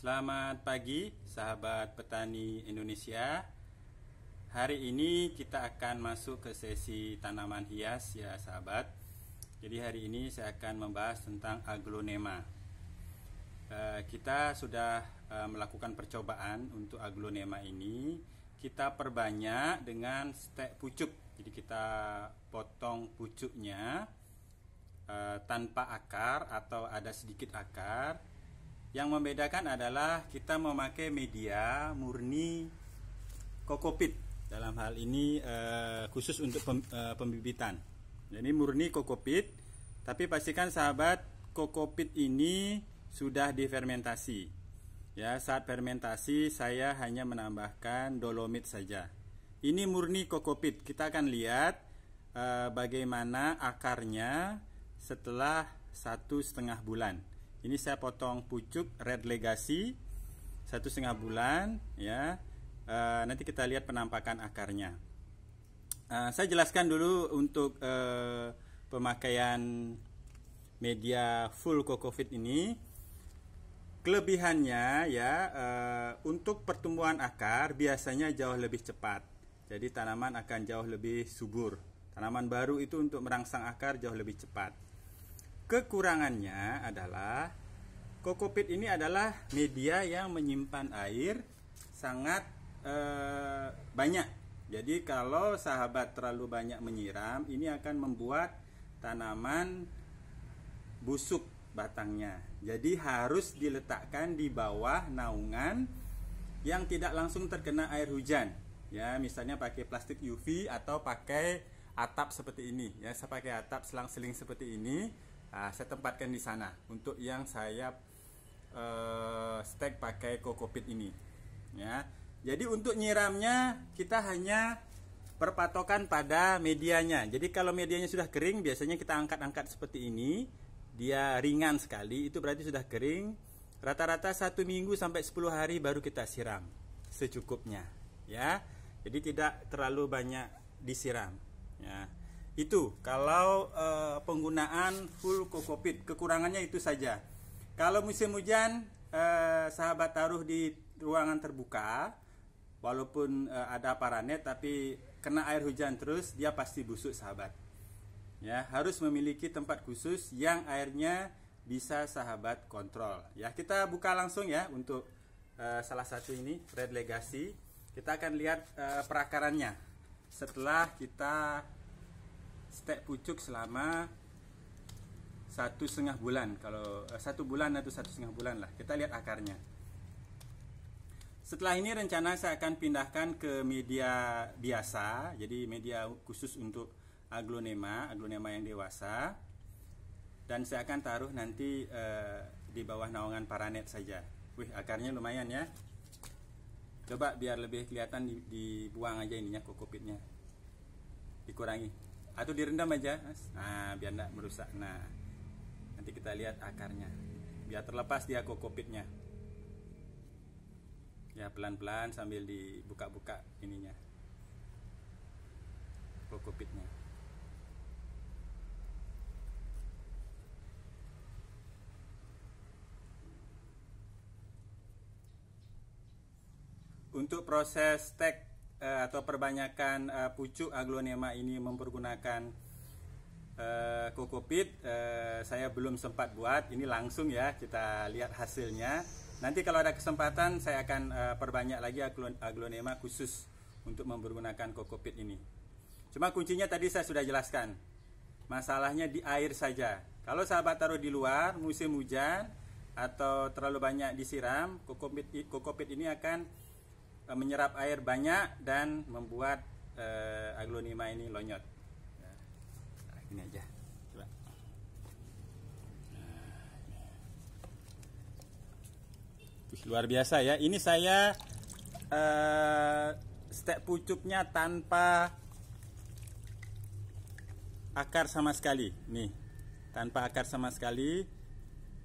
Selamat pagi, sahabat petani Indonesia. Hari ini kita akan masuk ke sesi tanaman hias, ya sahabat. Jadi, hari ini saya akan membahas tentang aglonema. Eh, kita sudah eh, melakukan percobaan untuk aglonema ini. Kita perbanyak dengan stek pucuk, jadi kita potong pucuknya eh, tanpa akar atau ada sedikit akar yang membedakan adalah kita memakai media murni kokopit dalam hal ini eh, khusus untuk pem, eh, pembibitan. Jadi murni kokopit, tapi pastikan sahabat kokopit ini sudah difermentasi. Ya, saat fermentasi saya hanya menambahkan dolomit saja. Ini murni kokopit. Kita akan lihat eh, bagaimana akarnya setelah satu setengah bulan ini saya potong pucuk red legacy satu setengah bulan ya e, nanti kita lihat penampakan akarnya e, saya jelaskan dulu untuk e, pemakaian media full kokofit ini kelebihannya ya e, untuk pertumbuhan akar biasanya jauh lebih cepat jadi tanaman akan jauh lebih subur tanaman baru itu untuk merangsang akar jauh lebih cepat Kekurangannya adalah kokopit ini adalah media yang menyimpan air sangat eh, banyak. Jadi kalau sahabat terlalu banyak menyiram, ini akan membuat tanaman busuk batangnya. Jadi harus diletakkan di bawah naungan yang tidak langsung terkena air hujan. Ya, misalnya pakai plastik UV atau pakai atap seperti ini. Ya, saya pakai atap selang-seling seperti ini Nah, saya tempatkan di sana untuk yang saya uh, eh, stek pakai kokopit ini. Ya. Jadi untuk nyiramnya kita hanya perpatokan pada medianya. Jadi kalau medianya sudah kering biasanya kita angkat-angkat seperti ini. Dia ringan sekali, itu berarti sudah kering. Rata-rata satu minggu sampai 10 hari baru kita siram secukupnya, ya. Jadi tidak terlalu banyak disiram, ya. Itu kalau e, penggunaan full kokopit, kekurangannya itu saja. Kalau musim hujan, e, sahabat taruh di ruangan terbuka, walaupun e, ada paranet tapi kena air hujan terus dia pasti busuk sahabat. Ya, harus memiliki tempat khusus yang airnya bisa sahabat kontrol. Ya, kita buka langsung ya untuk e, salah satu ini Red Legacy. Kita akan lihat e, perakarannya setelah kita stek pucuk selama satu setengah bulan kalau eh, satu bulan atau satu setengah bulan lah kita lihat akarnya setelah ini rencana saya akan pindahkan ke media biasa jadi media khusus untuk aglonema aglonema yang dewasa dan saya akan taruh nanti uh, di bawah naungan paranet saja wih akarnya lumayan ya coba biar lebih kelihatan dibuang aja ininya kokopitnya dikurangi atau ah, direndam aja nah biar tidak merusak nah nanti kita lihat akarnya biar terlepas dia kokopitnya ya pelan-pelan sambil dibuka-buka ininya kokopitnya untuk proses tek uh, atau perbanyakan uh, pucuk aglonema ini mempergunakan uh, kokopit uh, saya belum sempat buat ini langsung ya kita lihat hasilnya nanti kalau ada kesempatan saya akan uh, perbanyak lagi aglonema khusus untuk mempergunakan kokopit ini cuma kuncinya tadi saya sudah jelaskan masalahnya di air saja kalau sahabat taruh di luar musim hujan atau terlalu banyak disiram kokopit kokopit ini akan Eh, menyerap air banyak dan membuat uh, aglonema ini lonyot. Nah, ini aja. Coba. Nah, luar biasa ya. Ini saya uh, stek pucuknya tanpa akar sama sekali. Nih, tanpa akar sama sekali.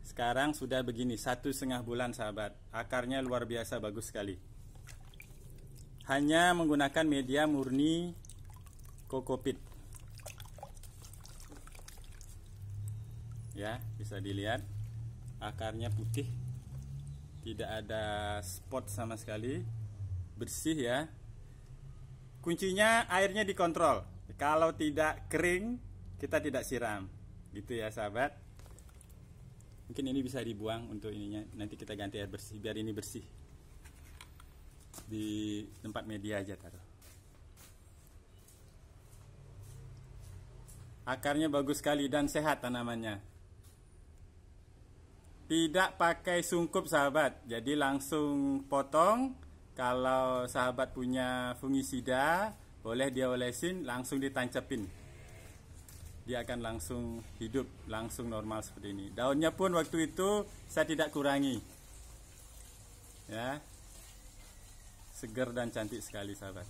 Sekarang sudah begini, satu setengah bulan sahabat. Akarnya luar biasa bagus sekali hanya menggunakan media murni kokopit ya bisa dilihat akarnya putih tidak ada spot sama sekali bersih ya kuncinya airnya dikontrol kalau tidak kering kita tidak siram gitu ya sahabat mungkin ini bisa dibuang untuk ininya nanti kita ganti air bersih biar ini bersih di tempat media aja taruh akarnya bagus sekali dan sehat tanamannya tidak pakai sungkup sahabat jadi langsung potong kalau sahabat punya fungisida boleh dia olesin langsung ditancepin dia akan langsung hidup langsung normal seperti ini daunnya pun waktu itu saya tidak kurangi ya seger dan cantik sekali sahabat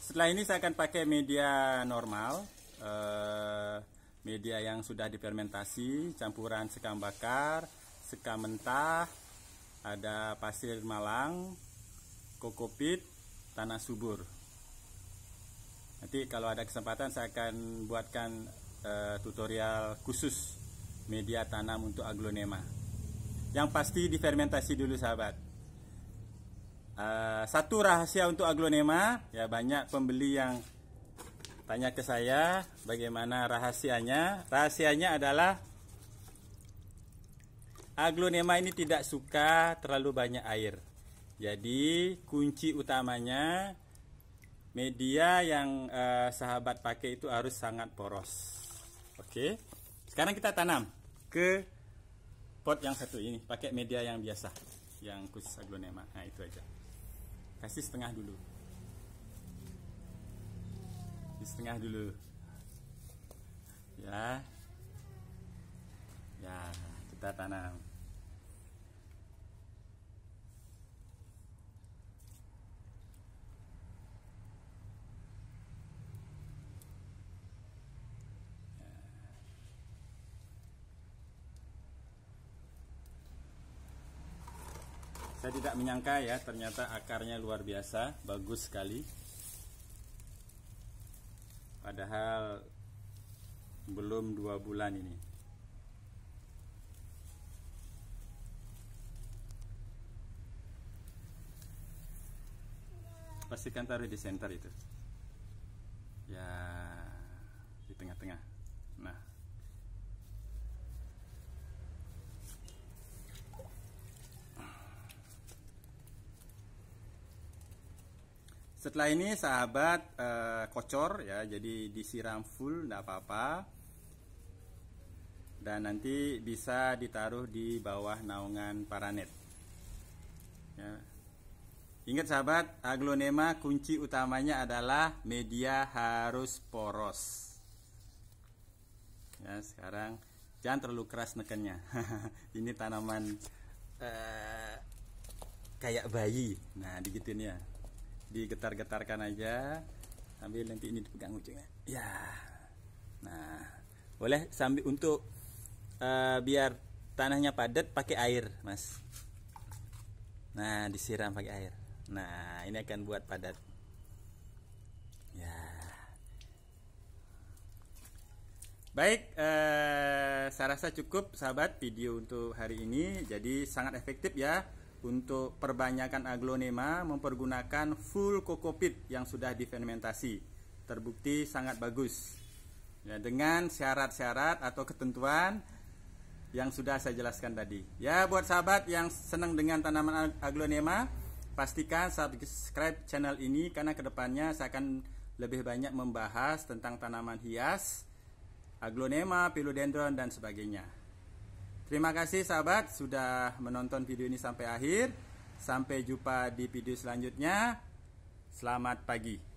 setelah ini saya akan pakai media normal eh, media yang sudah difermentasi campuran sekam bakar sekam mentah ada pasir malang kokopit tanah subur nanti kalau ada kesempatan saya akan buatkan eh, tutorial khusus media tanam untuk aglonema yang pasti difermentasi dulu sahabat uh, satu rahasia untuk aglonema ya banyak pembeli yang tanya ke saya bagaimana rahasianya rahasianya adalah aglonema ini tidak suka terlalu banyak air jadi kunci utamanya media yang uh, sahabat pakai itu harus sangat poros oke sekarang kita tanam ke pot yang satu ini pakai media yang biasa yang khusus aglonema nah itu aja kasih setengah dulu di setengah dulu ya ya kita tanam Saya tidak menyangka ya, ternyata akarnya luar biasa, bagus sekali. Padahal belum dua bulan ini. Pastikan taruh di center itu. Setelah ini sahabat uh, kocor ya, jadi disiram full tidak apa-apa. Dan nanti bisa ditaruh di bawah naungan paranet. Ya. Ingat sahabat, aglonema kunci utamanya adalah media harus poros. Ya, sekarang jangan terlalu keras nekennya. ini tanaman uh, kayak bayi. Nah, digituin ya digetar-getarkan aja sambil nanti ini dipegang ujungnya ya nah boleh sambil untuk uh, biar tanahnya padat pakai air mas nah disiram pakai air nah ini akan buat padat ya baik eh, saya rasa cukup sahabat video untuk hari ini jadi sangat efektif ya untuk perbanyakan aglonema mempergunakan full kokopit yang sudah difermentasi. Terbukti sangat bagus. Ya, dengan syarat-syarat atau ketentuan yang sudah saya jelaskan tadi. Ya, buat sahabat yang senang dengan tanaman aglonema, pastikan subscribe channel ini karena kedepannya saya akan lebih banyak membahas tentang tanaman hias, aglonema, philodendron, dan sebagainya. Terima kasih sahabat sudah menonton video ini sampai akhir. Sampai jumpa di video selanjutnya. Selamat pagi.